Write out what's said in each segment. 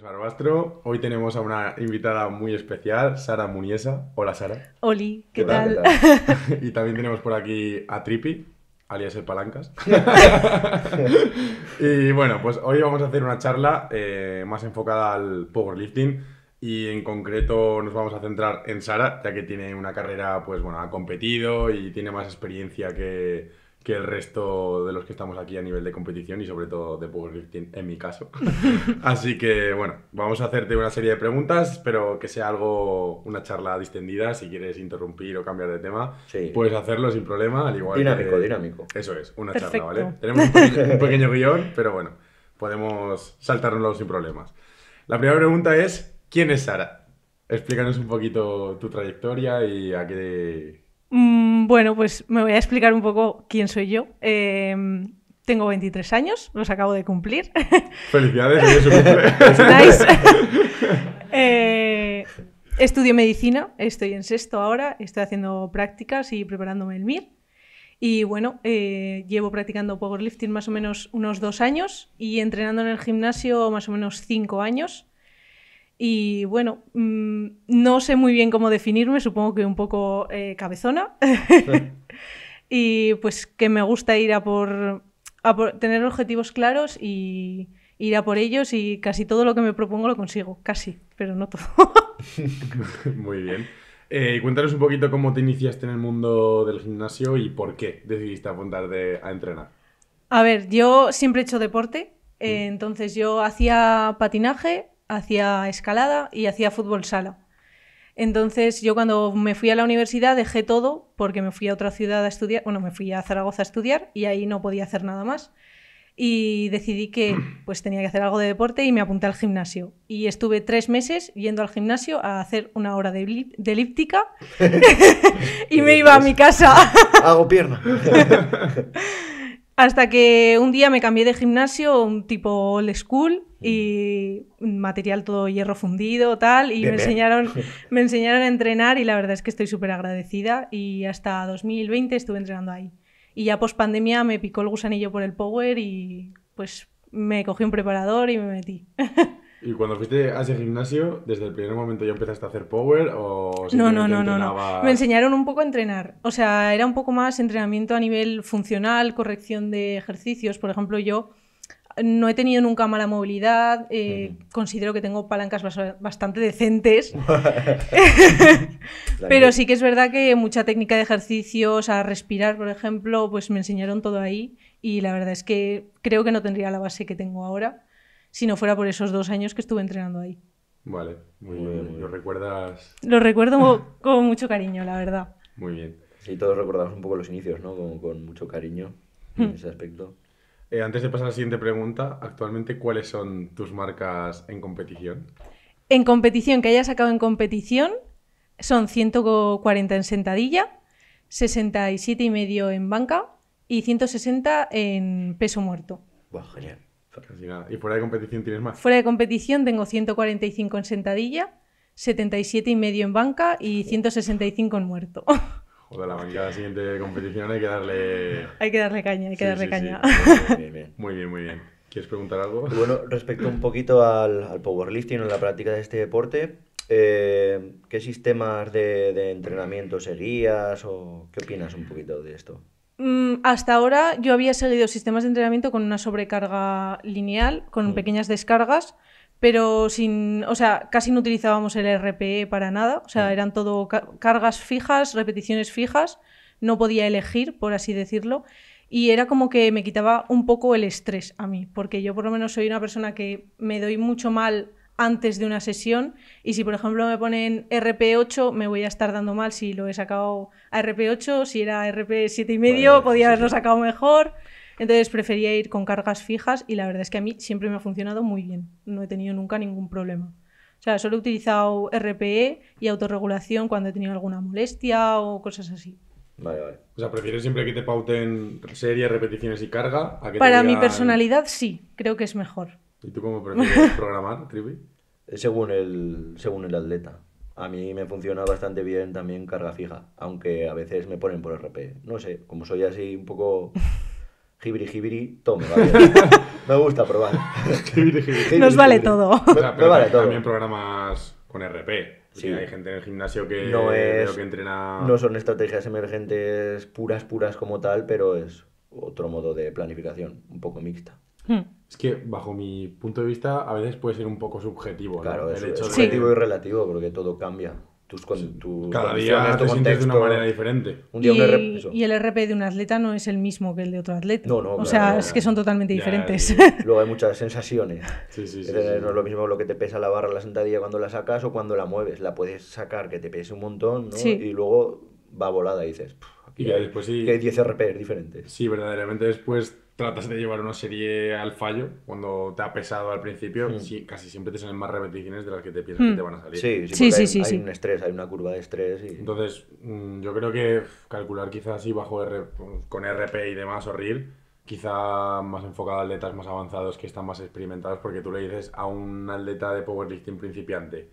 a Barbastro. Hoy tenemos a una invitada muy especial, Sara Muniesa. Hola, Sara. Oli, ¿qué, tal? y también tenemos por aquí a Tripi, alias el Palancas. y bueno, pues hoy vamos a hacer una charla eh, más enfocada al powerlifting y en concreto nos vamos a centrar en Sara, ya que tiene una carrera, pues bueno, ha competido y tiene más experiencia que que el resto de los que estamos aquí a nivel de competición y sobre todo de powerlifting en mi caso. Así que bueno, vamos a hacerte una serie de preguntas, pero que sea algo, una charla distendida. Si quieres interrumpir o cambiar de tema, puedes hacerlo sin problema, al igual que, dinámico. Eso es, una charla, ¿vale? Tenemos un, pequeño, un pequeño guión, pero bueno, podemos saltárnoslo sin problemas. La primera pregunta es, ¿quién es Sara? Explícanos un poquito tu trayectoria y a qué Mm, bueno, pues me voy a explicar un poco quién soy yo. Em, tengo 23 años, los acabo de cumplir. Felicidades, eh, estudio medicina, estoy en sexto ahora, estoy haciendo prácticas y preparándome el MIR. Y bueno, eh, llevo practicando powerlifting más o menos unos dos años y entrenando en el gimnasio más o menos cinco años. Y bueno, mm, no sé muy bien cómo definirme, supongo que un poco eh, cabezona. y pues que me gusta ir a por, tener objetivos claros y ir a por ellos y casi todo lo que me propongo lo consigo, casi, pero no todo. muy bien. Eh, cuéntanos un poquito cómo te iniciaste en el mundo del gimnasio y por qué decidiste apuntarte a entrenar. A ver, yo siempre he hecho deporte, mm. eh, entonces yo hacía patinaje, hacía escalada y hacía fútbol sala. Entonces yo cuando me fui a la universidad dejé todo porque me fui a otra ciudad a estudiar, bueno, me fui a Zaragoza a estudiar y ahí no podía hacer nada más. Y decidí que pues tenía que hacer algo de deporte y me apunté al gimnasio. Y estuve tres meses yendo al gimnasio a hacer una hora de, de elíptica y me iba a mi casa. Hago pierna. Hasta que un día me cambié de gimnasio, un tipo old school y mm. material todo hierro fundido, tal, y me enseñaron, me enseñaron a entrenar y la verdad es que estoy súper agradecida y hasta 2020 estuve entrenando ahí. Y ya post pandemia me picó el gusanillo por el power y pues me cogí un preparador y me metí. ¿Y cuando fuiste a ese gimnasio, desde el primer momento ya empezaste a hacer power o no, no, no, no, Me enseñaron un poco a entrenar. O sea, era un poco más entrenamiento a nivel funcional, corrección de ejercicios. Por ejemplo, yo no he tenido nunca mala movilidad. Eh, considero que tengo palancas bastante decentes. Pero sí que es verdad que mucha técnica de ejercicios, a respirar, por ejemplo, pues me enseñaron todo ahí. Y la verdad es que creo que no tendría la base que tengo ahora si no fuera por esos dos años que estuve entrenando ahí. Vale, muy, bien. ¿Lo recuerdas? Lo recuerdo con mucho cariño, la verdad. Muy bien. Y todos recordamos un poco los inicios, ¿no? Con, mucho cariño en hmm. ese aspecto. Eh, antes de pasar a la siguiente pregunta, actualmente, ¿cuáles son tus marcas en competición? En competición, que haya sacado en competición, son 140 en sentadilla, 67 y medio en banca y 160 en peso muerto. genial. ¿Y fuera de competición tienes más? Fuera de competición tengo 145 en sentadilla, 77 y medio en banca y 165 en muerto. Joder, la banca la siguiente competición hay que darle... Hay que darle caña, hay que darle caña. Muy, bien, muy bien, ¿Quieres preguntar algo? Bueno, respecto un poquito al, powerlifting o la práctica de este deporte, eh, ¿qué sistemas de, entrenamiento serías? o qué opinas un poquito de esto? Mm, hasta ahora yo había seguido sistemas de entrenamiento con una sobrecarga lineal, con mm. pequeñas descargas, pero sin, o sea, casi no utilizábamos el RPE para nada, o sea, mm. eran todo cargas fijas, repeticiones fijas, no podía elegir, por así decirlo, y era como que me quitaba un poco el estrés a mí, porque yo por lo menos soy una persona que me doy mucho mal antes de una sesión y si por ejemplo me ponen RP8 me voy a estar dando mal si lo he sacado a RP8, si era RP7 y medio podía haberlo sacado mejor. Entonces prefería ir con cargas fijas y la verdad es que a mí siempre me ha funcionado muy bien. No he tenido nunca ningún problema. O sea, solo he utilizado RPE y autorregulación cuando he tenido alguna molestia o cosas así. Vale, vale. O sea, prefieres siempre que te pauten series, repeticiones y carga. Para mi personalidad sí, creo que es mejor. ¿Y tú cómo prefieres programar, Trivi? Eh, según el, según el atleta. A mí me funciona bastante bien también carga fija, aunque a veces me ponen por RP. No sé, como soy así un poco jibri jibri, tome, vale. me gusta probar. Nos vale todo. pero vale también programas con RP. Sí. Hay gente en el gimnasio que, no es, entrena... No son estrategias emergentes puras, puras como tal, pero es otro modo de planificación, un poco mixta. Hmm. Es que, bajo mi punto de vista, a veces puede ser un poco subjetivo. Claro, subjetivo y relativo, porque todo cambia. Tus, Cada día te sientes de una manera diferente. y, el RP de un atleta no es el mismo que el de otro atleta. No, no, o sea, es que son totalmente diferentes. Luego hay muchas sensaciones. Sí, sí, sí, no es lo mismo lo que te pesa la barra la sentadilla cuando la sacas o cuando la mueves. La puedes sacar que te pese un montón y luego va volada y dices... y después sí, que hay 10 RPs diferentes. Sí, verdaderamente después tratas de llevar una serie al fallo, cuando te ha pesado al principio, hmm. casi siempre te salen más repeticiones de las que te piensas que hmm. te van a salir. Sí, sí, sí, hay, un estrés, hay una curva de estrés. Y... Entonces, mm, yo creo que calcular quizás así bajo con RP y demás o real, quizá más enfocado a atletas más avanzados que están más experimentados, porque tú le dices a un atleta de powerlifting principiante,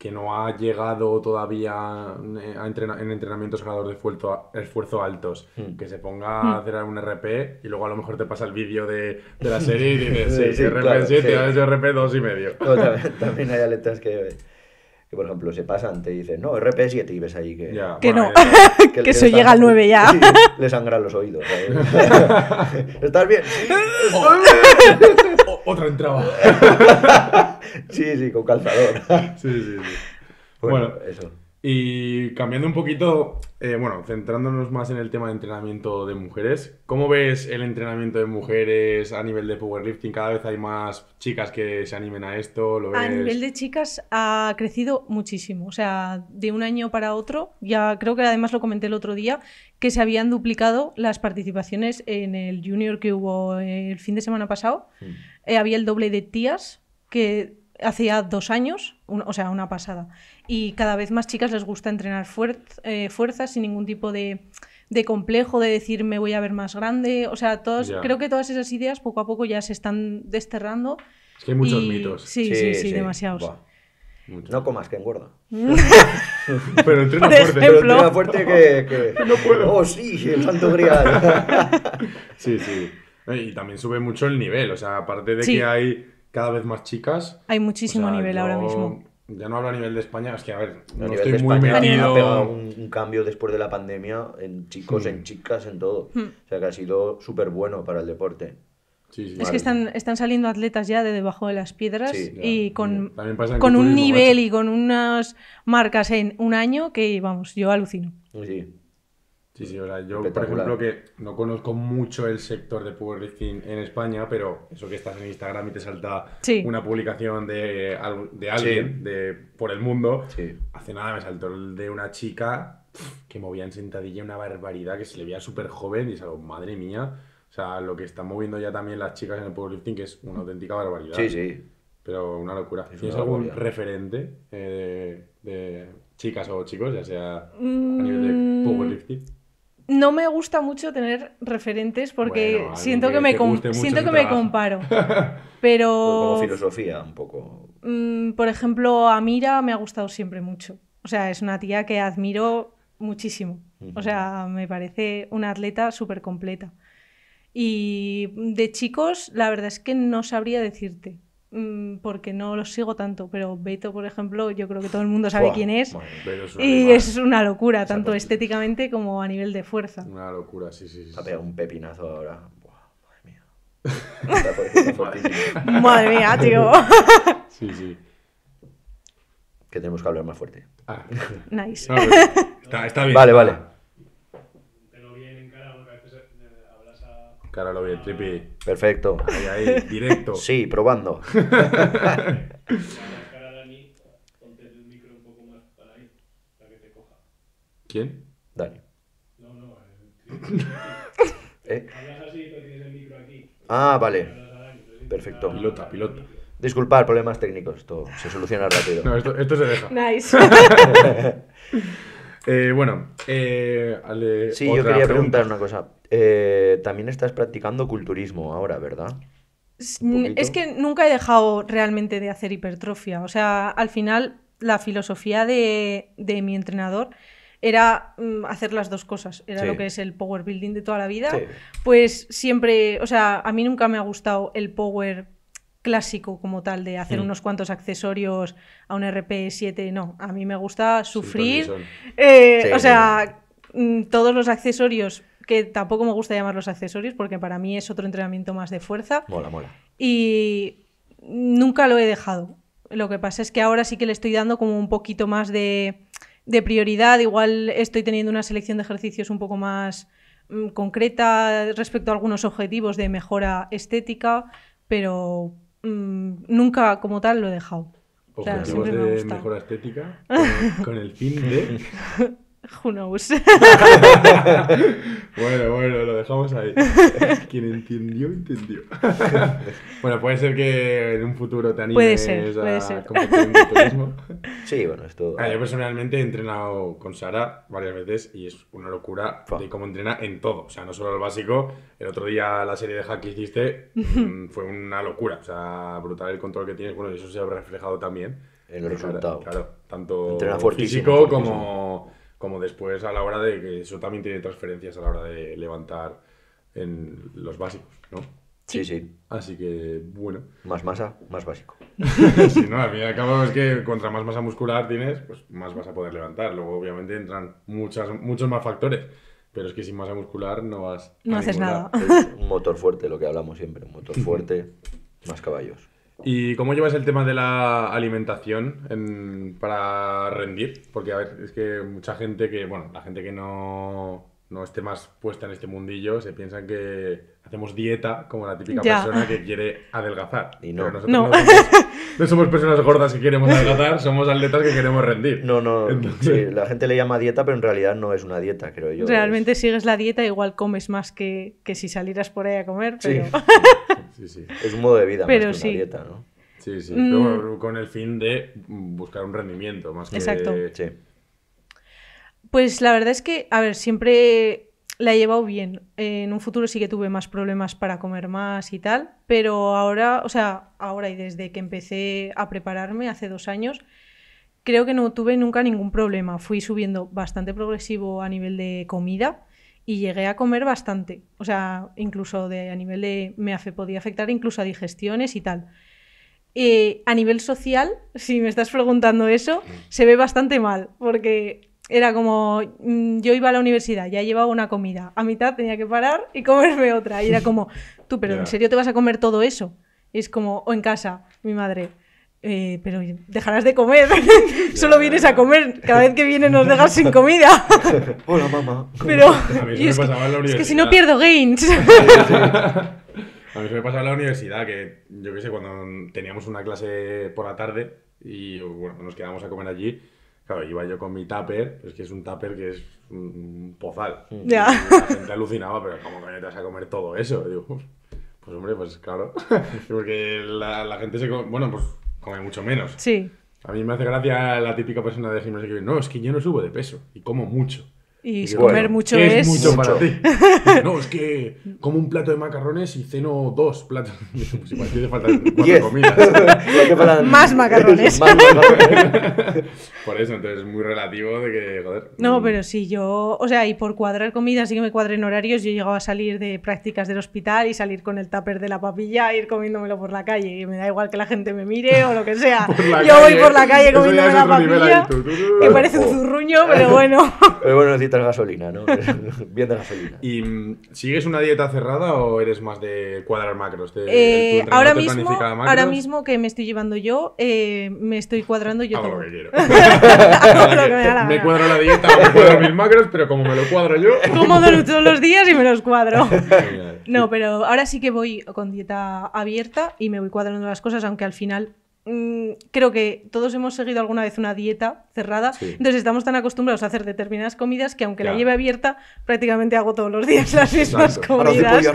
que no ha llegado todavía eh, a entrenar en entrenamientos grados de esfuerzo, altos, hmm. que se ponga a hmm. hacer un RP y luego a lo mejor te pasa el vídeo de, de, la serie y dices, sí, sí, sí RP claro, sí. RP 2 y medio. también, también, hay aletas que, que, por ejemplo, se pasan, te dicen, no, RP 7 y ves ahí que... que no, que, eso llega al 9 ya. le sangran los oídos. ¿Estás bien? otra entrada sí, sí, con calzador. sí, sí, sí. Bueno, eso. Y cambiando un poquito, eh, bueno, centrándonos más en el tema de entrenamiento de mujeres, ¿cómo ves el entrenamiento de mujeres a nivel de powerlifting? Cada vez hay más chicas que se animen a esto. A nivel de chicas ha crecido muchísimo, o sea, de un año para otro, ya creo que además lo comenté el otro día, que se habían duplicado las participaciones en el junior que hubo el fin de semana pasado. Mm. Eh, había el doble de tías que hacía dos años, o sea, una pasada. Y cada vez más chicas les gusta entrenar eh, fuerzas sin ningún tipo de, complejo, de decir me voy a ver más grande. O sea, creo que todas esas ideas poco a poco ya se están desterrando. Es que hay muchos mitos. Sí, sí, sí, demasiados. No comas, que engorda. pero entrena fuerte. Pero entrena fuerte que, No puedo. Oh, sí, el santo grial. sí, sí. Y también sube mucho el nivel. O sea, aparte de que hay cada vez más chicas. Hay muchísimo nivel ahora mismo. Ya no hablo a nivel de España, es que a ver, no, estoy muy España, Ha pegado un, cambio después de la pandemia en chicos, en chicas, en todo. Hmm. O sea que ha sido súper bueno para el deporte. Sí, sí. Es que están, están saliendo atletas ya de debajo de las piedras y con, con un nivel y con unas marcas en un año que, vamos, yo alucino. Sí, Sí, sí, yo por ejemplo que no conozco mucho el sector de powerlifting en España, pero eso que estás en Instagram y te salta una publicación de, alguien de, por el mundo, hace nada me saltó el de una chica que movía en sentadilla una barbaridad que se le veía súper joven y es algo, madre mía, o sea, lo que están moviendo ya también las chicas en el powerlifting que es una auténtica barbaridad. Sí, sí. Pero una locura. ¿Tienes algún referente eh, de chicas o chicos, ya sea a mm. nivel de powerlifting? no me gusta mucho tener referentes porque siento que, me, siento que me comparo. Pero... filosofía un poco. Mm, por ejemplo, Amira me ha gustado siempre mucho. O sea, es una tía que admiro muchísimo. O sea, me parece una atleta súper completa. Y de chicos, la verdad es que no sabría decirte. Mm, porque no los sigo tanto, pero Beto, por ejemplo, yo creo que todo el mundo sabe quién es. y es una locura, tanto estéticamente como a nivel de fuerza. Una locura, sí, sí. sí. un pepinazo ahora. madre mía. madre mía, tío. sí, sí. Que tenemos que hablar más fuerte. Ah. Nice. está bien. Vale, vale. Ah. lo bien, ah. Tripi. Perfecto. Ahí, ahí, directo. Sí, probando. ¿Quién? Dani. No, no, el ¿Eh? Ah, vale. Perfecto. Pilota, pilota. Disculpad, problemas técnicos. Esto se soluciona rápido. No, esto se deja. Nice. Eh, bueno, eh, sí, yo quería preguntar una cosa. Eh, también estás practicando culturismo ahora, ¿verdad? Es que nunca he dejado realmente de hacer hipertrofia. O sea, al final la filosofía de, mi entrenador era mm, hacer las dos cosas. Era lo que es el power building de toda la vida. Pues siempre, o sea, a mí nunca me ha gustado el power clásico como tal de hacer mm. unos cuantos accesorios a un RP7, no, a mí me gusta sufrir, eh, o sea, mm, todos los accesorios, que tampoco me gusta llamarlos accesorios porque para mí es otro entrenamiento más de fuerza. Mola, mola. Y nunca lo he dejado. Lo que pasa es que ahora sí que le estoy dando como un poquito más de, de prioridad, igual estoy teniendo una selección de ejercicios un poco más mm, concreta respecto a algunos objetivos de mejora estética, pero Mm, nunca como tal lo he dejado. Objetivos sea, de mejora estética con el fin de... Who bueno, bueno, lo dejamos ahí. Quien entendió, entendió. bueno, puede ser que en un futuro te animes puede ser, a competir Sí, bueno, es todo. Ah, yo personalmente he entrenado con Sara varias veces y es una locura de cómo entrena en todo. O sea, no solo el básico. El otro día la serie de hack que hiciste mm, fue una locura. O sea, brutal el control que tienes. Bueno, eso se ha reflejado también. En el resultado. Claro, tanto físico como como después a la hora de que eso también tiene transferencias a la hora de levantar en los básicos, ¿no? Sí, sí. Así que, bueno. Más masa, más básico. sí, no, al fin y al cabo es que contra más masa muscular tienes, pues más vas a poder levantar. Luego, obviamente, entran muchas, muchos más factores. Pero es que sin masa muscular no vas. No haces nada. un motor fuerte, lo que hablamos siempre. Un motor fuerte, más caballos. ¿Y cómo llevas el tema de la alimentación para rendir? Porque, a ver, es que mucha gente que, bueno, la gente que no, no esté más puesta en este mundillo, se piensa que hacemos dieta como la típica persona que quiere adelgazar. Y no. no. somos, personas gordas que queremos adelgazar, somos atletas que queremos rendir. No, no, sí, la gente le llama dieta, pero en realidad no es una dieta, creo yo. Realmente sigues la dieta, igual comes más que, que si salieras por ahí a comer, pero... Sí, sí. Es un modo de vida, más que una dieta, ¿no? Sí, sí, mm. con el fin de buscar un rendimiento más que... Exacto. Pues la verdad es que, a ver, siempre la he llevado bien. En un futuro sí que tuve más problemas para comer más y tal, pero ahora, o sea, ahora y desde que empecé a prepararme hace dos años, creo que no tuve nunca ningún problema. Fui subiendo bastante progresivo a nivel de comida y llegué a comer bastante, o sea, incluso de, a nivel de, me podía afectar incluso a digestiones y tal. Eh, a nivel social, si me estás preguntando eso, se ve bastante mal, porque era como, mm, yo iba a la universidad, ya llevaba una comida, a mitad tenía que parar y comerme otra, y era como, tú, pero ¿en serio te vas a comer todo eso? es como, o en casa, mi madre, eh, pero dejarás de comer. Solo vienes a comer. Cada vez que vienes nos dejas sin comida. Hola, mamá. Pero es que si no pierdo gains. A mí se me pasaba en la universidad que, yo qué sé, cuando teníamos una clase por la tarde y bueno, nos quedamos a comer allí, claro, iba yo con mi tupper, es que es un tupper que es un pozal. Mm. Ya. La gente alucinaba, pero ¿cómo te vas a comer todo eso? pues hombre, pues claro. Porque la, gente se... Bueno, pues come mucho menos. Sí. A mí me hace gracia la típica persona de gimnasio que no, es que yo no subo de peso y como mucho. Y, comer mucho es, es, mucho para ti. No, es que como un plato de macarrones y ceno dos platos. Pues igual falta Más macarrones. Más macarrones. por eso, entonces es muy relativo de que, joder. No, pero si yo, o sea, y por cuadrar comidas y que me cuadren horarios, yo he llegado a salir de prácticas del hospital y salir con el tupper de la papilla e ir comiéndomelo por la calle. Y me da igual que la gente me mire o lo que sea. yo voy por la calle comiéndome la papilla. Que parece un zurruño, pero bueno. Pero bueno, viendo gasolina, ¿no? Bien gasolina. ¿Y mm, sigues una dieta cerrada o eres más de cuadrar macros? eh, ahora, mismo, ahora mismo que me estoy llevando yo, eh, me estoy cuadrando yo. Hago lo que quiero. me, cuadro la dieta, me cuadro mis macros, pero como me lo cuadro yo. Como todos los días y me los cuadro. No, pero ahora sí que voy con dieta abierta y me voy cuadrando las cosas, aunque al final Mm, creo que todos hemos seguido alguna vez una dieta cerrada, entonces estamos tan acostumbrados a hacer determinadas comidas que aunque la lleve abierta, prácticamente hago todos los días las mismas comidas.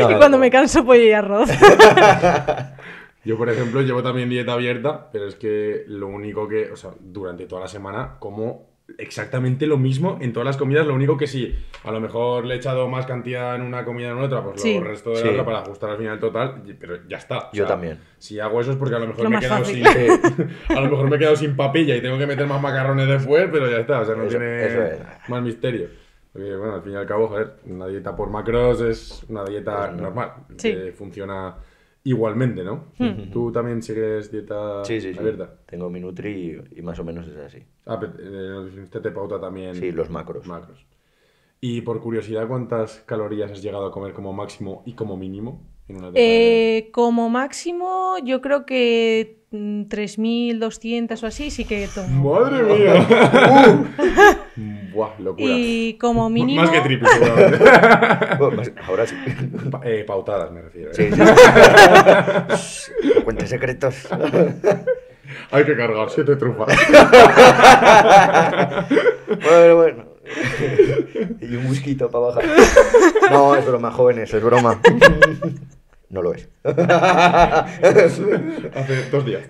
y cuando me canso, pollo y arroz. Yo, por ejemplo, llevo también dieta abierta, pero es que lo único que, o sea, durante toda la semana como exactamente lo mismo en todas las comidas, lo único que sí, a lo mejor le he echado más cantidad en una comida en otra, pues lo resto de la para ajustar al final total, pero ya está. Yo también. Si hago eso es porque a lo mejor me he quedado sin a lo mejor me he quedado sin papilla y tengo que meter más macarrones de después, pero ya está, o sea, no tiene más misterio. Porque, bueno, al fin y al cabo, una dieta por macros es una dieta pues normal, sí. que funciona igualmente, ¿no? Hmm. Tú también sigues dieta sí, sí, sí. Tengo mi Nutri y, más o menos es así. Ah, pero eh, usted te pauta también. Sí, los macros. Macros. Y por curiosidad, ¿cuántas calorías has llegado a comer como máximo y como mínimo? En una eh, como máximo, yo creo que 3.200 mm, o así sí que ¡Madre mía! Uh. Y como mínimo. Más que triple. Ahora sí. Eh, pautadas me refiero. ¿eh? Sí, sí. Cuente secretos. Hay que cargar siete trufas. bueno, bueno. y un mosquito para bajar. No, es broma, jóvenes, es broma. No lo es. Hace dos días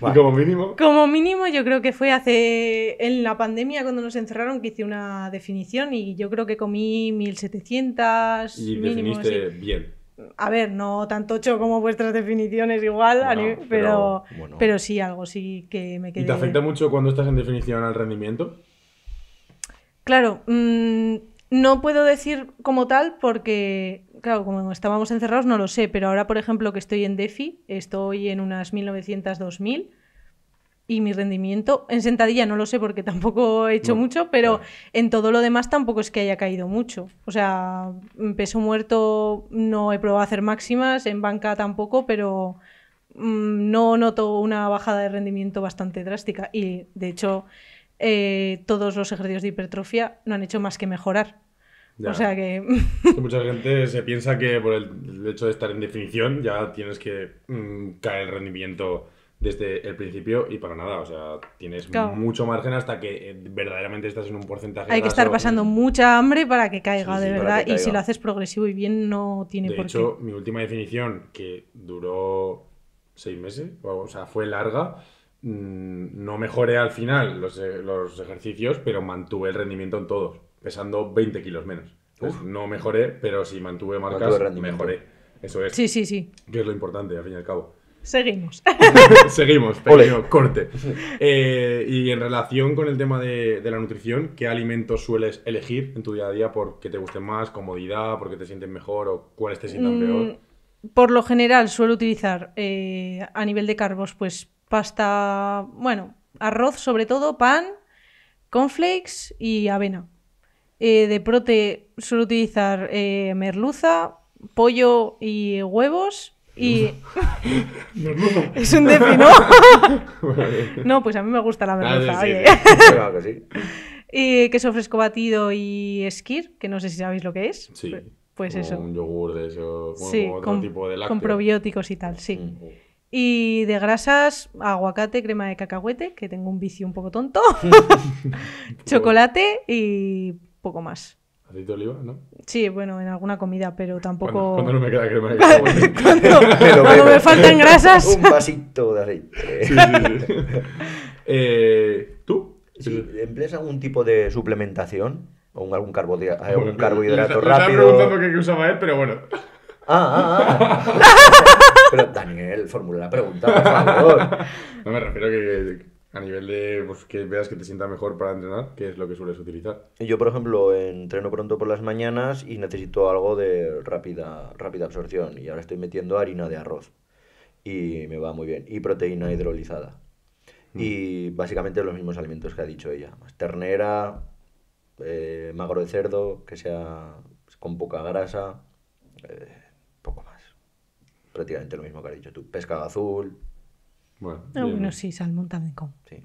como mínimo? Como mínimo, yo creo que fue hace. en la pandemia, cuando nos encerraron, que hice una definición y yo creo que comí 1700. Y definiste bien. A ver, no tanto tocho como vuestras definiciones igual, pero, pero, sí, algo sí que me quedé... ¿Y te afecta mucho cuando estás en definición al rendimiento? Claro, mm, no puedo decir como tal porque, claro, como estábamos encerrados no lo sé, pero ahora, por ejemplo, que estoy en DeFi, estoy en unas 1900, 2000 y mi rendimiento en sentadilla no lo sé porque tampoco he hecho mucho, pero en todo lo demás tampoco es que haya caído mucho. O sea, en peso muerto no he probado a hacer máximas, en banca tampoco, pero mm, no noto una bajada de rendimiento bastante drástica y de hecho eh, todos los ejercicios de hipertrofia no han hecho más que mejorar. O sea que... Mucha gente se piensa que por el, hecho de estar en definición ya tienes que mm, caer el rendimiento desde el principio y para nada. O sea, tienes mucho margen hasta que eh, verdaderamente estás en un porcentaje. Hay que estar pasando mucha hambre para que caiga, de verdad. Y si lo haces progresivo y bien, no tiene por qué de hecho, mi última definición, que duró seis meses, o sea, fue larga, Mm, no mejoré al final eh, los, ejercicios, pero mantuve el rendimiento en todos, pesando 20 kilos menos. no mejoré, pero si mantuve marcas, mejoré. Eso es. Sí, sí, sí. Que es lo importante, al fin y al cabo. Seguimos. Seguimos, corte. Eh, y en relación con el tema de, la nutrición, ¿qué alimentos sueles elegir en tu día a día porque te gusten más, comodidad, porque te sienten mejor o cuáles te sientan mm, peor? Por lo general suelo utilizar eh, a nivel de carbos, pues pasta, bueno, arroz sobre todo, pan, cornflakes y avena. Eh, de prote suelo utilizar eh, merluza, pollo y huevos. Y. es un defi, ¿no? no, pues a mí me gusta la merluza. Ah, que sí. y queso fresco batido y esquir, que no sé si sabéis lo que es. Sí. Pues eso. Un yogur de eso. otro con, tipo de con probióticos y tal, sí. Mm, uh. Y de grasas, aguacate, crema de cacahuete, que tengo un vicio un poco tonto, chocolate y poco más. Aceite de oliva, ¿no? Sí, bueno, en alguna comida, pero tampoco. Cuando no me queda crema de cacahuete. cuando, me faltan grasas. un vasito de aceite. Eh, ¿Tú? ¿Empleas algún tipo de suplementación? ¿O algún, carbohidrato, algún rápido? Me estaba preguntando qué usaba él, pero bueno. Ah, ah, ah. Pero Daniel, formula la pregunta, No me refiero a que a nivel de pues, que veas que te sienta mejor para entrenar, que es lo que sueles utilizar. Yo, por ejemplo, entreno pronto por las mañanas y necesito algo de rápida, rápida absorción. Y ahora estoy metiendo harina de arroz. Y me va muy bien. Y proteína hidrolizada. Mm. Y básicamente los mismos alimentos que ha dicho ella. Ternera, eh, magro de cerdo, que sea con poca grasa. Eh, prácticamente lo mismo que has dicho tú. Pescado azul. Bueno, ah, sí, salmón también como. Sí.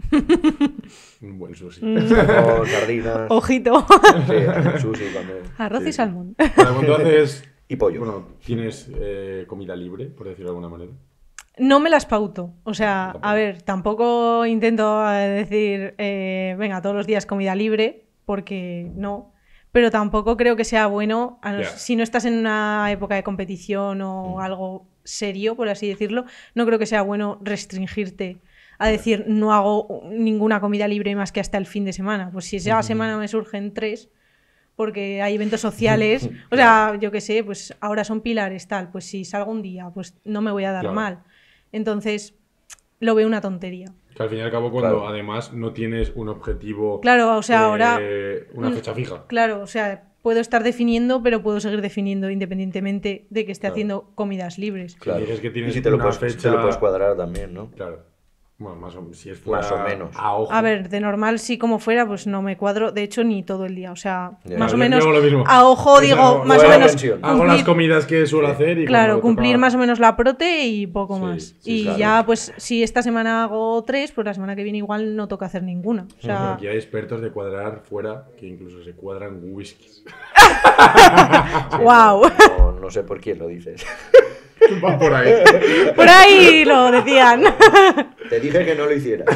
Un buen sushi. Salmón, sardinas. Ojito. Sí, sushi también. Arroz y salmón. Bueno, pues Y pollo. Bueno, ¿tienes eh, comida libre, por decirlo de alguna manera? No me las pauto. O sea, a ver, tampoco intento eh, decir, eh, venga, todos los días comida libre, porque no. Pero tampoco creo que sea bueno, si no estás en una época de competición o mm. algo serio, por así decirlo, no creo que sea bueno restringirte a decir no hago ninguna comida libre más que hasta el fin de semana. Pues si esa semana me surgen tres, porque hay eventos sociales, o sea, yo qué sé, pues ahora son pilares tal, pues si salgo un día, pues no me voy a dar mal. Entonces, lo veo una tontería. al fin y al cabo, cuando además no tienes un objetivo. Claro, o sea, ahora. Una fecha fija. Claro, o sea, puedo estar definiendo, pero puedo seguir definiendo independientemente de que esté haciendo comidas libres. Claro. Y, si te lo puedes cuadrar también, ¿no? Claro. Bueno, más o, si es fuera, más o menos. A, ojo. a, ver, de normal, sí, como fuera, pues no me cuadro. De hecho, ni todo el día. O sea, más o menos. A ojo, digo, más o menos. Hago las comidas que suelo hacer. Y claro, cumplir más o menos la prote y poco más. y ya, pues, si esta semana hago tres, pues la semana que viene igual no toca hacer ninguna. aquí hay expertos de cuadrar fuera que incluso se cuadran whiskies. ¡Wow! no sé por quién lo dices. por ahí. Por ahí lo decían. Te dije que no lo hicieras.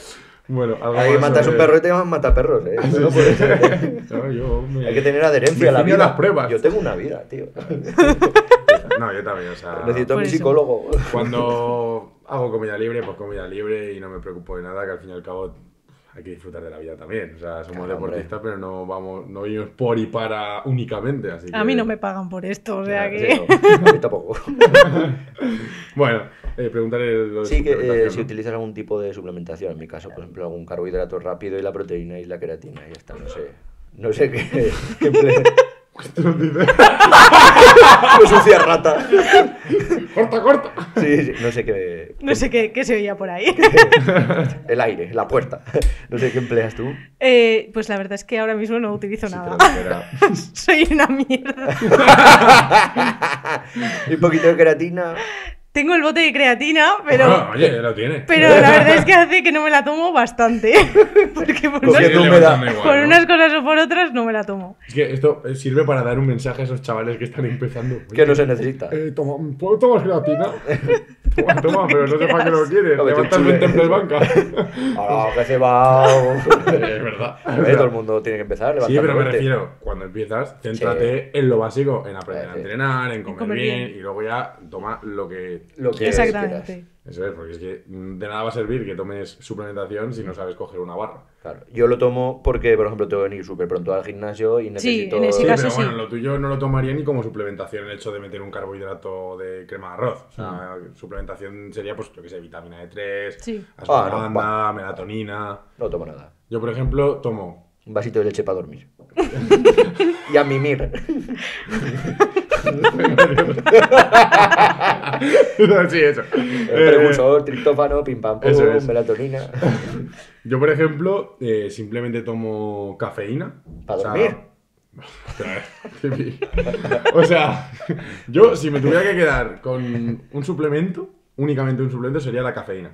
Bueno, algo Ahí matas un perro y te llaman mataperros, ¿eh? no puede ser, Hay que tener adherencia a la vida. Las pruebas. Yo tengo una vida, tío. No, yo también, o sea... Necesito a psicólogo. Cuando hago comida libre, pues comida libre y no me preocupo de nada, que al fin y al cabo hay que disfrutar de la vida también. O sea, somos deportistas, pero no vamos, no por y para únicamente. Así A mí no me pagan por esto, o sea que. a mí tampoco. bueno, eh, preguntaré Sí, que eh, si utilizas algún tipo de suplementación, en mi caso, por ejemplo, algún carbohidrato rápido y la proteína y la queratina, y ya está, no sé. No sé qué, pues no sé rata. Corta, corta. Sí, no sé qué. No sé qué, se oía por ahí. El aire, la puerta. No sé qué empleas tú. Eh, pues la verdad es que ahora mismo no utilizo nada. Soy una mierda. un poquito de queratina. Tengo el bote de creatina, pero. No, ah, oye, ya lo tiene. Pero la verdad es que hace que no me la tomo bastante. Porque por, unas, cosas o por otras no me la tomo. Es que esto eh, sirve para dar un mensaje a esos chavales que están empezando. que no se necesita. Eh, toma, ¿Puedo tomar creatina? toma, pero no sepa que no lo quieres. No, Levantas temple de banca. Ahora, que se va. es verdad. ver, todo el mundo tiene que empezar. Sí, pero me refiero, cuando empiezas, céntrate en lo básico, en aprender a entrenar, en comer, bien, y luego ya toma lo que lo que Exactamente. Eso es, porque es que de nada va a servir que tomes suplementación si no sabes coger una barra. Claro. Yo lo tomo porque, por ejemplo, tengo que venir súper pronto al gimnasio y necesito... Sí, sí, lo tuyo no lo tomaría ni como suplementación el hecho de meter un carbohidrato de crema de arroz. Ah. suplementación sería, pues, yo que sé, vitamina D3, sí. Ah, melatonina... No tomo nada. Yo, por ejemplo, tomo... Un vasito de leche para dormir. y a mimir. sí, eso. Eh, pim pam pum, melatonina. Yo, por ejemplo, eh, simplemente tomo cafeína. ¿Para dormir? O sea, yo si me tuviera que quedar con un suplemento, únicamente un suplemento sería la cafeína.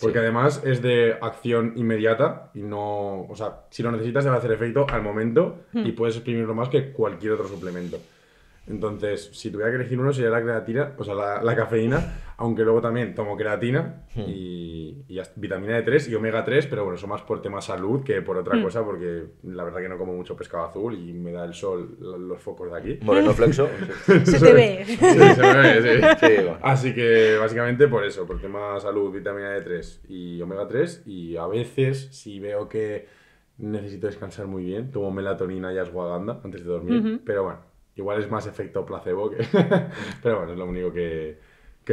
Porque además es de acción inmediata y no. O sea, si lo necesitas, te va a hacer efecto al momento hmm. y puedes exprimirlo más que cualquier otro suplemento. Entonces, si tuviera que elegir uno sería la creatina, o sea, la, cafeína, aunque luego también tomo creatina hmm. y, vitamina D3 y omega 3, pero bueno, son más por tema salud que por otra hmm. cosa, porque la verdad que no como mucho pescado azul y me da el sol los focos de aquí. Moreno flexo. se te ve. Sí, se ve, sí. Así que básicamente por eso, por tema salud, vitamina D3 y omega 3 y a veces si veo que necesito descansar muy bien, tomo melatonina y ashwagandha antes de dormir, pero bueno Igual es más efecto placebo que... Pero bueno, es lo único que,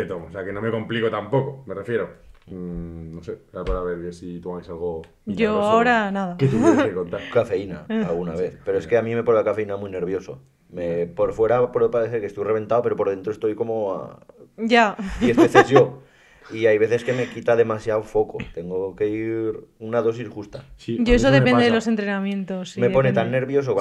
tomo. O sea, que no me complico tampoco, me refiero. Mm, no sé, para ver si tomáis algo. Yo ahora nada. ¿Qué que contar? Cafeína, alguna vez. Pero es que a mí me pone la cafeína muy nervioso. Me, por fuera puede parecer que estoy reventado, pero por dentro estoy como a. Ya. Diez veces yo y hay veces que me quita demasiado foco. Tengo que ir una dosis justa. Sí, Yo eso depende de los entrenamientos. me pone tan nervioso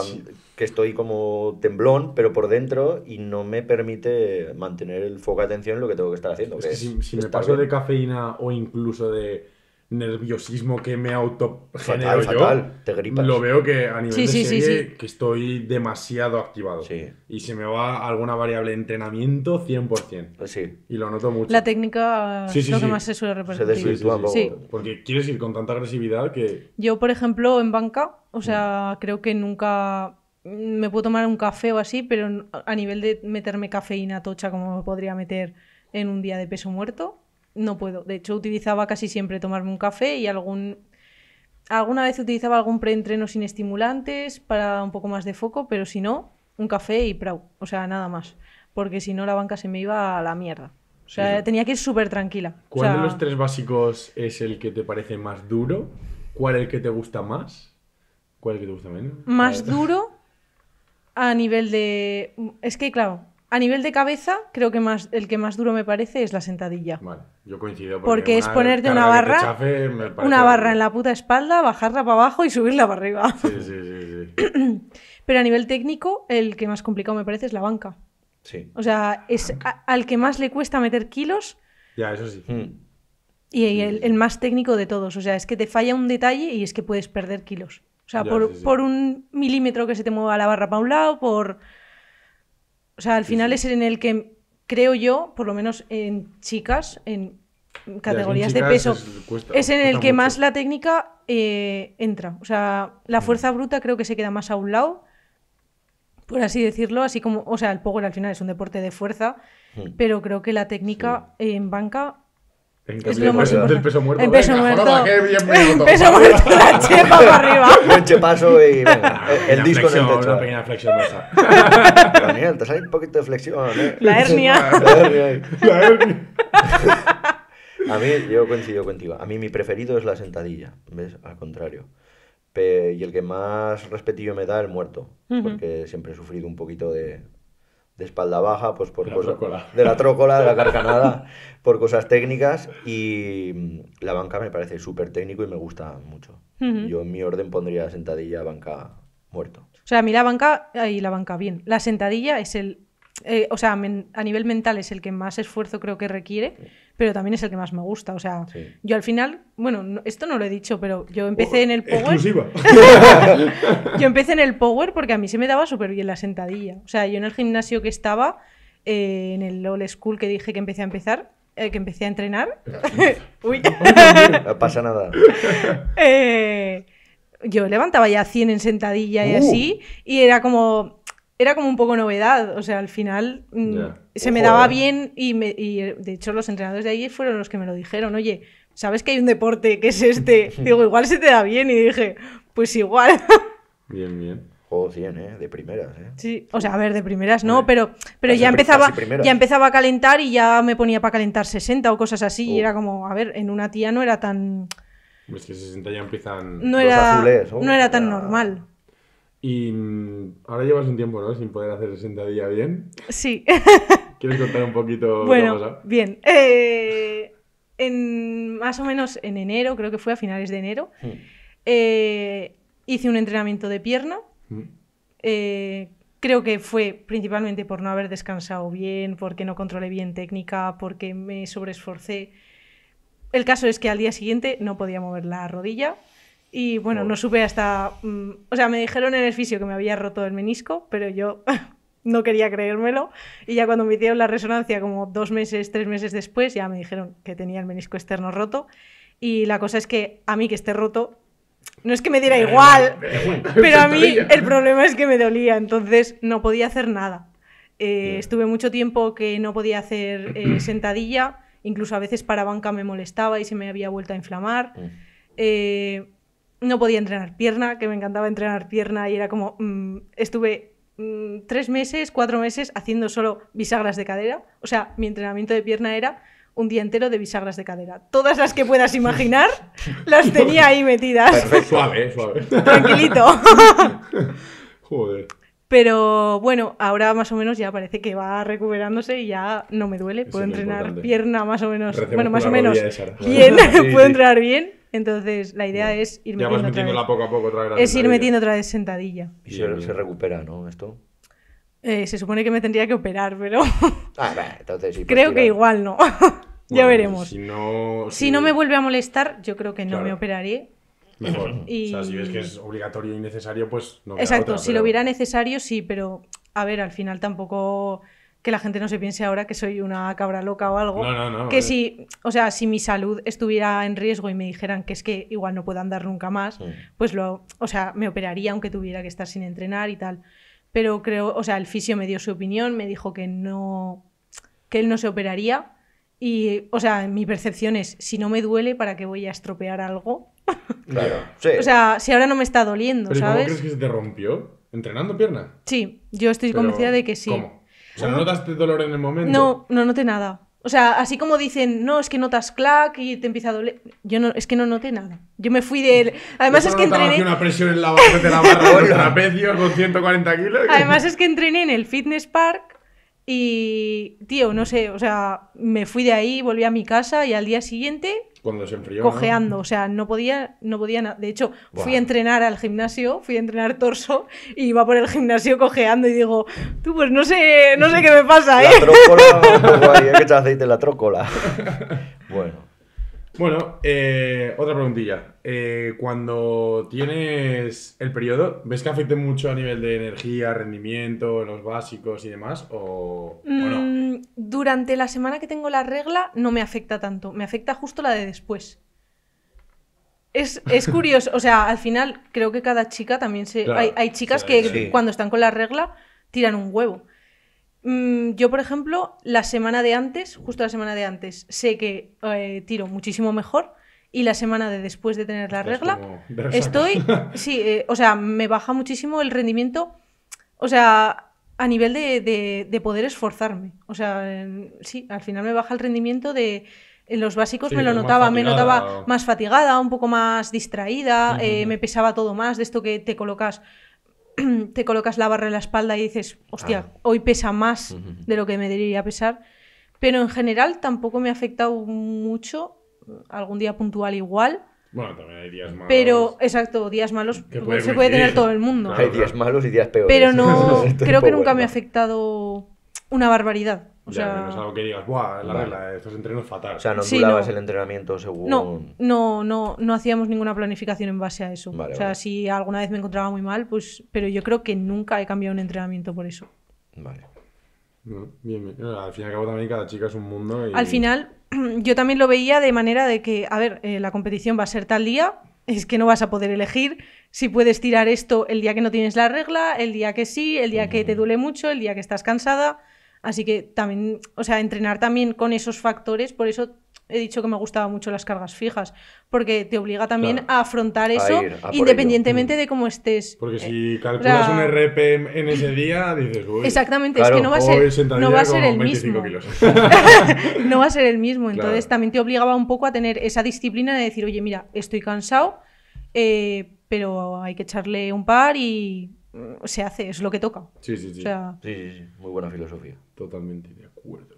que estoy como temblón, pero por dentro y no me permite mantener el foco de atención en lo que tengo que estar haciendo. si, me paso de cafeína o incluso de nerviosismo que me auto fatal, yo, lo veo que a nivel de serie que estoy demasiado activado. Y se me va alguna variable de entrenamiento 100%. Pues sí. Y lo noto mucho. La técnica es lo que más se suele repetir. Porque quieres ir con tanta agresividad que... Yo, por ejemplo, en banca, o sea, mm. creo que nunca... Me puedo tomar un café o así, pero a nivel de meterme cafeína tocha como me podría meter en un día de peso muerto, no puedo. De hecho, utilizaba casi siempre tomarme un café y algún... Alguna vez utilizaba algún preentreno sin estimulantes para un poco más de foco, pero si no, un café y prau. O sea, nada más. Porque si no, la banca se me iba a la mierda. O sea, tenía que ir súper tranquila. ¿Cuál de los tres básicos es el que te parece más duro? ¿Cuál es el que te gusta más? ¿Cuál es el que te gusta menos? Más duro a nivel de... Es que, claro, a nivel de cabeza, creo que más, el que más duro me parece es la sentadilla. Vale, yo coincido. Porque, es ponerte una barra, una barra en la puta espalda, bajarla para abajo y subirla para arriba. Sí, sí, sí, sí. Pero a nivel técnico, el que más complicado me parece es la banca. Sí. O sea, es al que más le cuesta meter kilos. Ya, eso sí. Mm. Y, el, más técnico de todos. O sea, es que te falla un detalle y es que puedes perder kilos. O sea, por un milímetro que se te mueva la barra para un lado, por o sea, al final es en el que creo yo, por lo menos en chicas, en categorías de peso, es, en el que más la técnica eh, entra. O sea, la mm. fuerza bruta creo que se queda más a un lado, por así decirlo, así como, o sea, el power al final es un deporte de fuerza, mm. pero creo que la técnica en banca en peso muerto. El peso muerto. en peso muerto, la chepa para arriba. Un chepazo y el, disco en el techo. Una pequeña flexión Daniel, te sale un poquito de flexión. ¿eh? La hernia. La hernia. A mí, yo coincido contigo. A mí mi preferido es la sentadilla, ¿ves? Al contrario. y el que más respetillo me da el muerto, porque siempre he sufrido un poquito de, de espalda baja, pues por de cosas la de la trócola, de la carcanada, por cosas técnicas y mm, la banca me parece súper técnico y me gusta mucho. Yo en mi orden pondría sentadilla, banca, muerto. O sea, a mí la banca ahí eh, la banca bien. La sentadilla es el eh, o sea, a nivel mental es el que más esfuerzo creo que requiere, pero también es el que más me gusta. O sea, yo al final, bueno, esto no lo he dicho, pero yo oh, empecé en el Power. yo empecé en el Power porque a mí se me daba súper bien la sentadilla. O sea, yo en el gimnasio que estaba, eh, en el Old School que dije que empecé a empezar, eh, que empecé a entrenar. Uy. no pasa nada. yo levantaba ya 100 en sentadilla y uh. así, y era como era como un poco novedad. O sea, al final mm, se me daba eh. bien y, me, de hecho los entrenadores de allí fueron los que me lo dijeron. Oye, ¿sabes que hay un deporte que es este? Digo, igual se te da bien. Y dije, pues igual. bien, bien. Juego 100, ¿eh? De primeras, ¿eh? Sí, o sea, a ver, de primeras no, pero, pero ya, empezaba, ya empezaba a calentar y ya me ponía para calentar 60 o cosas así. Y era como, a ver, en una tía no era tan... Es que 60 ya empiezan... No los era, azules, no era tan normal. Y mm, ahora llevas un tiempo, ¿no? Sin poder hacer días bien. Sí. ¿Quieres contar un poquito bueno, cosa? Bien. Eh, en, más o menos en enero, creo que fue a finales de enero, hmm. eh, hice un entrenamiento de pierna. Hmm. Eh, creo que fue principalmente por no haber descansado bien, porque no controlé bien técnica, porque me sobreesforcé. El caso es que al día siguiente no podía mover la rodilla y bueno, no supe hasta. Mm, o sea, me dijeron en el fisio que me había roto el menisco, pero yo no quería creérmelo. Y ya cuando me hicieron la resonancia, como dos meses, tres meses después, ya me dijeron que tenía el menisco externo roto. Y la cosa es que a mí que esté roto, no es que me diera igual, pero a mí el problema es que me dolía, entonces no podía hacer nada. Eh, estuve mucho tiempo que no podía hacer eh, sentadilla, incluso a veces para banca me molestaba y se me había vuelto a inflamar. Mm. Eh, no podía entrenar pierna, que me encantaba entrenar pierna y era como, mm, estuve mm, tres meses, cuatro meses haciendo solo bisagras de cadera. O sea, mi entrenamiento de pierna era un día entero de bisagras de cadera. Todas las que puedas imaginar las tenía ahí metidas. Perfecto. Suave, suave. Tranquilito. Joder. Pero bueno, ahora más o menos ya parece que va recuperándose y ya no me duele. Puedo entrenar pierna más o menos. bueno, más o menos. Bien, puedo entrenar bien. Entonces la idea es ir metiendo, metiéndola poco a poco otra vez. Es ir metiendo otra vez sentadilla. Y se, recupera, ¿no? Esto. Eh, se supone que me tendría que operar, pero. ah, entonces Creo pues que igual no. ya veremos. Si no, me vuelve a molestar, yo creo que no me operaré. O sea, si ves que es obligatorio y necesario, pues no. Exacto, si lo hubiera necesario, sí, pero a ver, al final tampoco que la gente no se piense ahora que soy una cabra loca o algo. Que si, o sea, si mi salud estuviera en riesgo y me dijeran que es que igual no puedo andar nunca más, pues lo, o sea, me operaría aunque tuviera que estar sin entrenar y tal. Pero creo, o sea, el fisio me dio su opinión, me dijo que no, que él no se operaría. Y, o sea, mi percepción es, si no me duele, ¿para qué voy a estropear algo? Claro. O sea, si ahora no me está doliendo, ¿Pero ¿sabes? ¿Cómo crees que se te rompió? ¿Entrenando pierna? Sí, yo estoy convencida de que sí. ¿Cómo? O sea, ¿no notaste dolor en el momento? No, no noté nada. O sea, así como dicen, no, es que notas clac y te empieza a doler. Yo no, es que no noté nada. Yo me fui él Además es que entrené. una presión en la barra de la barra trapecio con 140 kilos. Además es que entrené en el fitness park y. Tío, no sé, o sea, me fui de ahí, volví a mi casa y al día siguiente cuando se enfrió. Cojeando, o sea, no podía, no podía De hecho, fui a entrenar al gimnasio, fui a entrenar torso y iba por el gimnasio cojeando y digo, tú pues no sé, no sé qué me pasa, ¿eh? La trócola, ¿qué hay que echar aceite en la trócola. Bueno. Bueno, eh, otra preguntilla. Eh, cuando tienes el periodo, ¿ves que afecte mucho a nivel de energía, rendimiento, los básicos y demás? ¿O, mm, durante la semana que tengo la regla no me afecta tanto, me afecta justo la de después. Es, curioso, o sea, al final creo que cada chica también se... hay, chicas que cuando están con la regla tiran un huevo. Mm, yo, por ejemplo, la semana de antes, justo la semana de antes, sé que eh, tiro muchísimo mejor y la semana de después de tener la regla, estoy, sí, eh, o sea, me baja muchísimo el rendimiento, o sea, a nivel de, poder esforzarme. O sea, sí, al final me baja el rendimiento de... En los básicos me lo notaba, me notaba más fatigada, un poco más distraída, eh, me pesaba todo más de esto que te colocas te colocas la barra en la espalda y dices, hostia, ah. hoy pesa más de lo que me debería pesar. Pero en general tampoco me ha afectado mucho, mm, algún día puntual igual. Bueno, también hay días malos. Pero, exacto, días malos se puede tener todo el mundo. Hay días malos y días peores. Pero no, creo que nunca me ha afectado una barbaridad. O sea, no es algo que digas, ¡buah! La regla, estos entrenos fatal. O sea, no durabas el entrenamiento según. No, no, no, hacíamos ninguna planificación en base a eso. o sea, si alguna vez me encontraba muy mal, pues. Pero yo creo que nunca he cambiado un entrenamiento por eso. Vale. Mm, bien, Al fin y al cabo, también cada chica es un mundo. Al final, yo también lo veía de manera de que, a ver, eh, la competición va a ser tal día, es que no vas a poder elegir si puedes tirar esto el día que no tienes la regla, el día que sí, el día que te duele mucho, el día que estás cansada. Así que también, o sea, entrenar también con esos factores, por eso he dicho que me gustaba mucho las cargas fijas, porque te obliga también a afrontar eso independientemente mm. de cómo estés. Porque si eh, calculas un RP en ese día, dices, Uy, Exactamente, es que no va a ser, no va a ser el mismo. no va a ser el mismo, entonces también te obligaba un poco a tener esa disciplina de decir, oye, mira, estoy cansado, eh, pero hay que echarle un par y Mm, se hace, es lo que toca. Sí, sí, sí. Muy buena filosofía. Totalmente de acuerdo.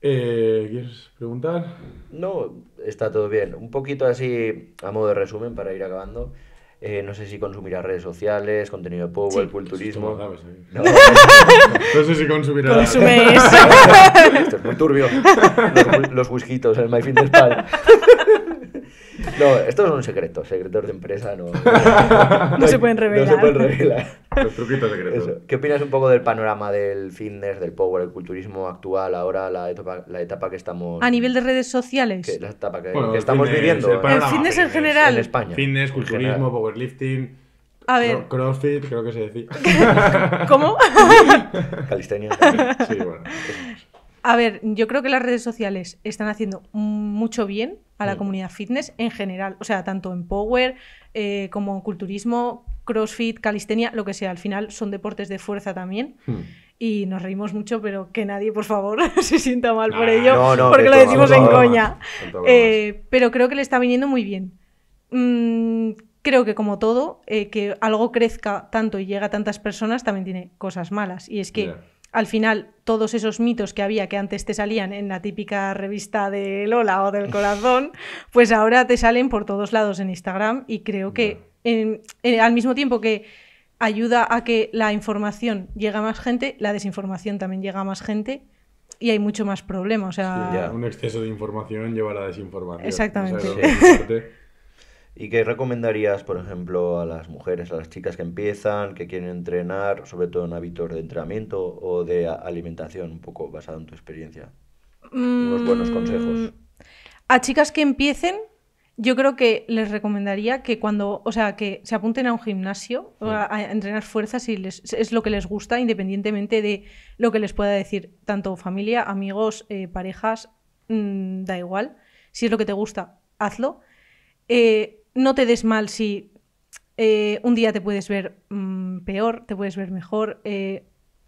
Eh, ¿Quieres preguntar? No, está todo bien. Un poquito así, a modo de resumen, para ir acabando. Eh, no sé si consumirás redes sociales, contenido de Power, sí. culturismo. no, ¿eh? no, sé si consumirás. Esto es muy turbio. Los, los whiskitos, Fitness No, estos son secretos, secretos de empresa no. no, se pueden revelar. No se pueden revelar. Los truquitos secretos. ¿Qué opinas un poco del panorama del fitness, del power, el culturismo actual, ahora la etapa, que estamos. A nivel de redes sociales. la etapa que, estamos viviendo. El, fitness en general. En España. Fitness, culturismo, powerlifting. A ver. crossfit, creo que se decía. ¿Cómo? Calistenia. Sí, bueno. A ver, yo creo que las redes sociales están haciendo mucho bien a la comunidad fitness en general, o sea, tanto en power como eh, como culturismo, crossfit, calistenia, lo que sea, al final son deportes de fuerza también. Hmm. Y nos reímos mucho, pero que nadie, por favor, se sienta mal por ello, porque lo decimos en coña. pero creo que le está viniendo muy bien. Mm, creo que como todo, eh, que algo crezca tanto y llega a tantas personas también tiene cosas malas. Y es que al final todos esos mitos que había que antes te salían en la típica revista de Lola o del corazón, pues ahora te salen por todos lados en Instagram y creo que eh, al mismo tiempo que ayuda a que la información llegue a más gente, la desinformación también llega a más gente y hay mucho más problema. Un exceso de información lleva a la desinformación. Exactamente. ¿Y qué recomendarías, por ejemplo, a las mujeres, a las chicas que empiezan, que quieren entrenar, sobre todo en hábitos de entrenamiento o de alimentación, un poco basado en tu experiencia? Unos buenos mm, consejos. A chicas que empiecen, yo creo que les recomendaría que cuando, o sea, que se apunten a un gimnasio, a, entrenar fuerzas si les, es lo que les gusta, independientemente de lo que les pueda decir tanto familia, amigos, eh, parejas, mm, da igual. Si es lo que te gusta, hazlo. Eh, no te des mal si eh, un día te puedes ver mm, peor, te puedes ver mejor. Eh,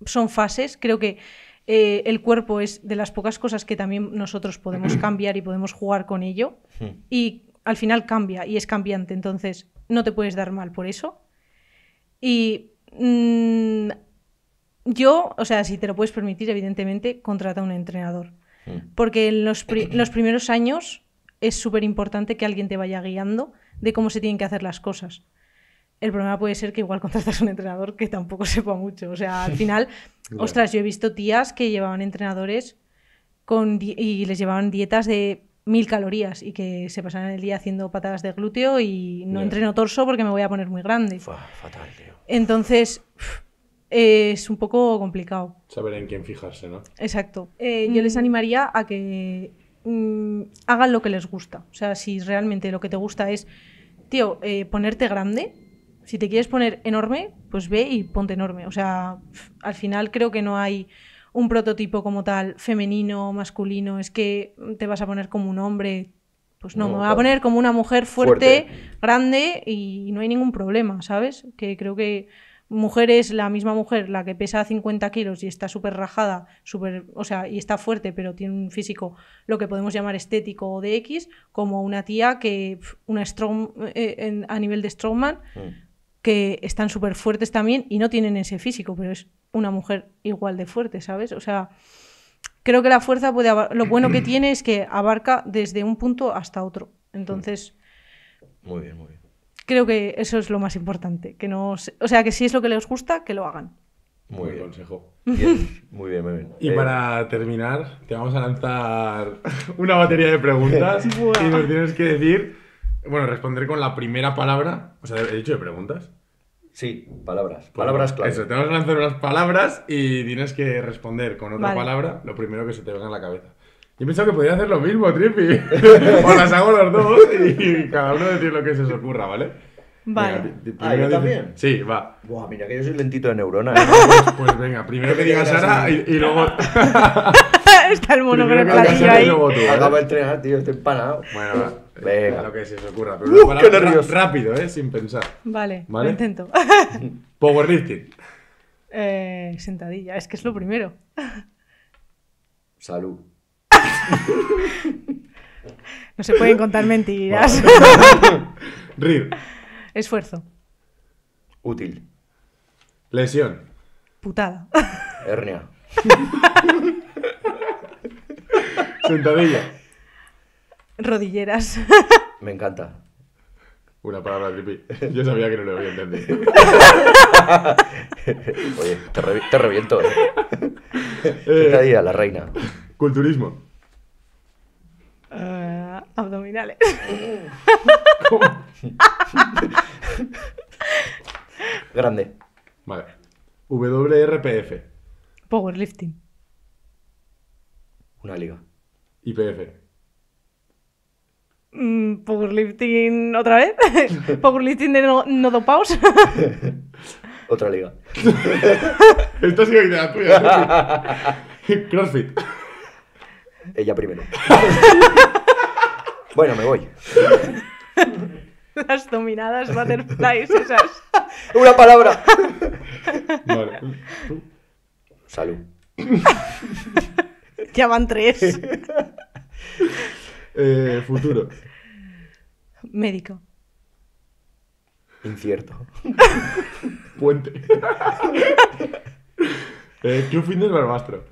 son fases. Creo que eh, el cuerpo es de las pocas cosas que también nosotros podemos cambiar y podemos jugar con ello. Hmm. Y al final cambia y es cambiante. Entonces, no te puedes dar mal por eso. Y mm, yo, o sea, si te lo puedes permitir, evidentemente, contrata a un entrenador. Hmm. Porque en los, los primeros años es súper importante que alguien te vaya guiando de cómo se tienen que hacer las cosas. El problema puede ser que igual contratas a un entrenador que tampoco sepa mucho. O sea, al final, ostras, yo he visto tías que llevaban entrenadores con y les llevaban dietas de mil calorías y que se pasaban el día haciendo patadas de glúteo y no entreno torso porque me voy a poner muy grande. fatal, tío. Entonces, es un poco complicado. Saber en quién fijarse, ¿no? Exacto. Eh, yo les mm. animaría a que Mm, hagan lo que les gusta. O sea, si realmente lo que te gusta es, tío, eh, ponerte grande, si te quieres poner enorme, pues ve y ponte enorme. O sea, al final creo que no hay un prototipo como tal, femenino, masculino, es que te vas a poner como un hombre. Pues no, me a poner como una mujer fuerte, grande y no hay ningún problema, ¿sabes? Que creo que mujer es la misma mujer, la que pesa 50 kilos y está súper rajada, super, o sea, y está fuerte, pero tiene un físico, lo que podemos llamar estético o de X, como una tía que, una strong, eh, a nivel de strongman, mm. que están súper fuertes también y no tienen ese físico, pero es una mujer igual de fuerte, ¿sabes? O sea, creo que la fuerza puede, lo bueno que tiene es que abarca desde un punto hasta otro. Entonces... Mm. Muy bien, muy bien creo que eso es lo más importante. Que no, o sea, que si es lo que les gusta, que lo hagan. Muy bien. consejo. Muy bien, muy bien. Y para eh, terminar, te vamos a lanzar una batería de preguntas y nos tienes que decir, bueno, responder con la primera palabra, o sea, he dicho de preguntas. Sí, palabras. Pues palabras claro Eso, te vamos a lanzar unas palabras y tienes que responder con otra palabra lo primero que se te venga en la cabeza. Yo pensaba que podría hacer lo mismo, tripi o las hago las dos y cada uno decir lo que se os ocurra, ¿vale? Vale. Ah, también. Sí, va. Buah, mira que yo soy lentito de neurona, ¿eh? Pues, pues venga, primero que diga Sara y, luego. Está el mono con el platillo ahí. Acaba de entrenar, tío, estoy empanado. Bueno, va. Venga. Lo que se os ocurra. Pero rápido, ¿eh? Sin pensar. Vale, lo intento. Powerlifting. Eh, sentadilla, es que es lo primero. Salud. no se pueden contar mentiras. Rir. Esfuerzo. Útil. Lesión. Putada. Hernia. Sentadilla. Rodilleras. Me encanta. Una palabra creepy. Yo sabía que no lo había entendido. Oye, te, reviento, ¿eh? eh la reina. Culturismo abdominales. Grande. Vale. WRPF. Powerlifting. Una liga. IPF. Mm, powerlifting otra vez. powerlifting de no, do otra liga. Esta ha sido idea tuya. Crossfit. Ella primero. Bueno, me voy. Las dominadas butterflies esas. Una palabra. Vale. Salud. Ya van tres. Eh, futuro. Médico. Incierto. Puente. eh, fin del Barbastro.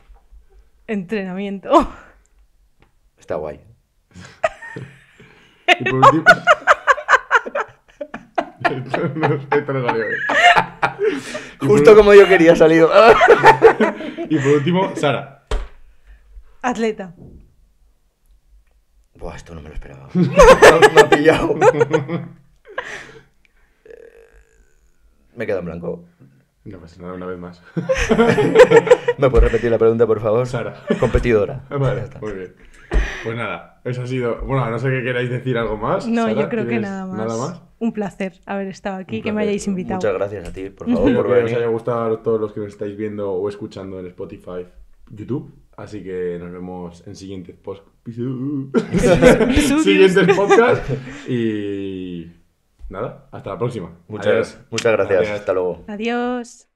Entrenamiento. Está guay. Justo como yo quería salido. y por último, Sara. Atleta. Buah, esto no me lo esperaba. me ha pillado. Eh, me quedo en blanco. No pasa nada, una vez más. ¿Me puedes repetir la pregunta, por favor? Sara. Competidora. Vale, muy bien. Pues nada, eso ha sido. Bueno, no sé qué queráis decir algo más. No, yo creo que nada más. Un placer haber estado aquí, que me hayáis invitado. Muchas gracias a ti, por favor. Espero que os haya gustado todos los que nos estáis viendo o escuchando en Spotify, YouTube. Así que nos vemos en siguientes siguientes podcasts. Y nada, hasta la próxima. Muchas, muchas gracias. Hasta luego. Adiós.